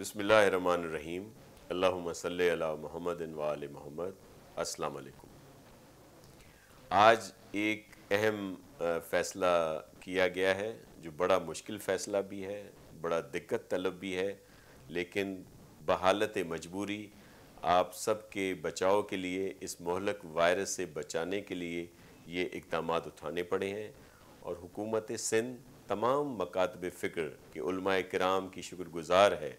بسم اللہ الرحمن رحیم اللہ مسلّلہ محمدِن و آل محمد السلام علیکم آج ایک اہم فیصلہ کیا گیا ہے جو بڑا مشکل فیصلہ بھی ہے بڑا دقت طلب بھی ہے لیکن بحالت مجبوری آپ سب کے بچاؤ کے لیے اس مہلک وائرس سے بچانے کے لیے یہ اقدامات اٹھانے پڑے ہیں اور حکومت سندھ تمام مکاتب فکر کہ علماء کرام کی شکر گزار ہے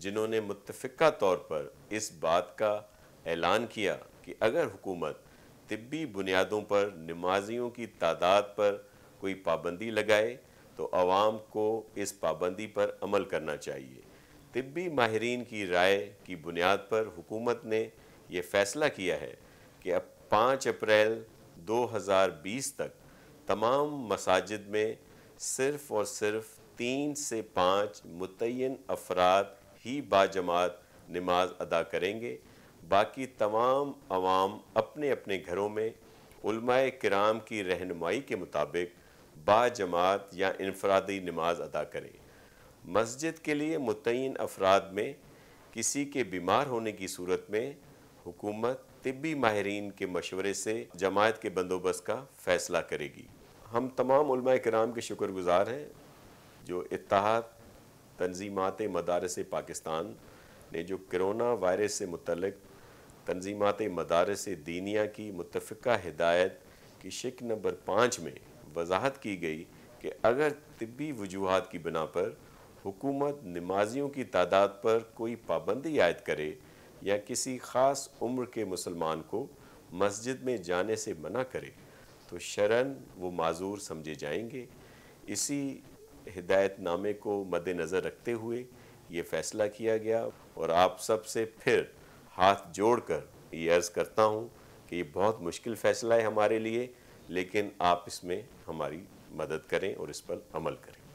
جنہوں نے متفقہ طور پر اس بات کا اعلان کیا کہ اگر حکومت طبی بنیادوں پر نمازیوں کی تعداد پر کوئی پابندی لگائے تو عوام کو اس پابندی پر عمل کرنا چاہیے طبی ماہرین کی رائے کی بنیاد پر حکومت نے یہ فیصلہ کیا ہے کہ اب پانچ اپریل دو ہزار بیس تک تمام مساجد میں صرف اور صرف تین سے پانچ متعین افراد ہی با جماعت نماز ادا کریں گے باقی تمام عوام اپنے اپنے گھروں میں علماء کرام کی رہنمائی کے مطابق با جماعت یا انفرادی نماز ادا کریں مسجد کے لیے متعین افراد میں کسی کے بیمار ہونے کی صورت میں حکومت طبی ماہرین کے مشورے سے جماعت کے بندوبست کا فیصلہ کرے گی ہم تمام علماء کرام کے شکر گزار ہیں جو اتحاد تنظیمات مدارس پاکستان نے جو کرونا وائرس سے متعلق تنظیمات مدارس دینیا کی متفقہ ہدایت کی شک نمبر پانچ میں وضاحت کی گئی کہ اگر طبی وجوہات کی بنا پر حکومت نمازیوں کی تعداد پر کوئی پابندی عائد کرے یا کسی خاص عمر کے مسلمان کو مسجد میں جانے سے منع کرے تو شرن وہ معذور سمجھے جائیں گے اسی ہدایت نامے کو مد نظر رکھتے ہوئے یہ فیصلہ کیا گیا اور آپ سب سے پھر ہاتھ جوڑ کر یہ عرض کرتا ہوں کہ یہ بہت مشکل فیصلہ ہے ہمارے لیے لیکن آپ اس میں ہماری مدد کریں اور اس پر عمل کریں